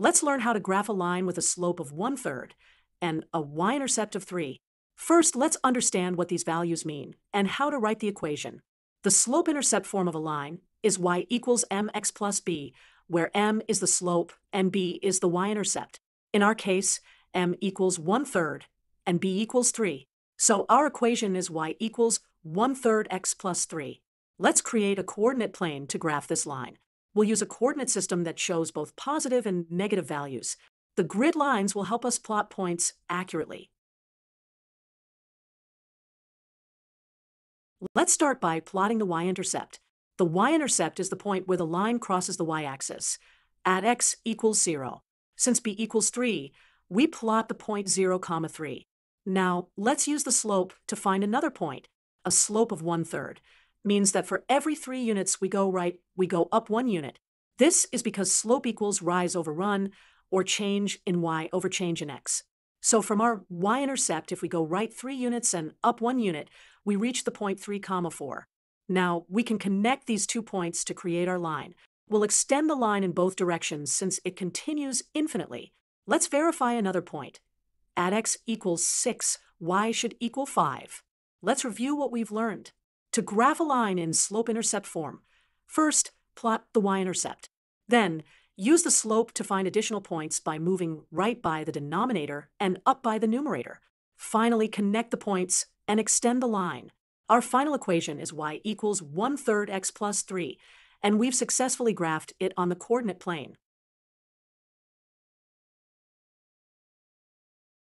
Let's learn how to graph a line with a slope of one-third and a y-intercept of 3. First, let's understand what these values mean and how to write the equation. The slope-intercept form of a line is y equals mx plus b, where m is the slope and b is the y-intercept. In our case, m equals 1 third and b equals 3. So our equation is y equals 1 third x plus 3. Let's create a coordinate plane to graph this line. We'll use a coordinate system that shows both positive and negative values. The grid lines will help us plot points accurately. Let's start by plotting the y-intercept. The y-intercept is the point where the line crosses the y-axis, at x equals 0. Since b equals 3, we plot the point 0, comma 3. Now, let's use the slope to find another point, a slope of one-third means that for every three units we go right, we go up one unit. This is because slope equals rise over run, or change in y over change in x. So from our y-intercept, if we go right three units and up one unit, we reach the point 3, comma 4. Now, we can connect these two points to create our line. We'll extend the line in both directions since it continues infinitely. Let's verify another point. At x equals 6, y should equal 5. Let's review what we've learned to graph a line in slope-intercept form. First, plot the y-intercept. Then, use the slope to find additional points by moving right by the denominator and up by the numerator. Finally, connect the points and extend the line. Our final equation is y equals 1 third x plus 3, and we've successfully graphed it on the coordinate plane.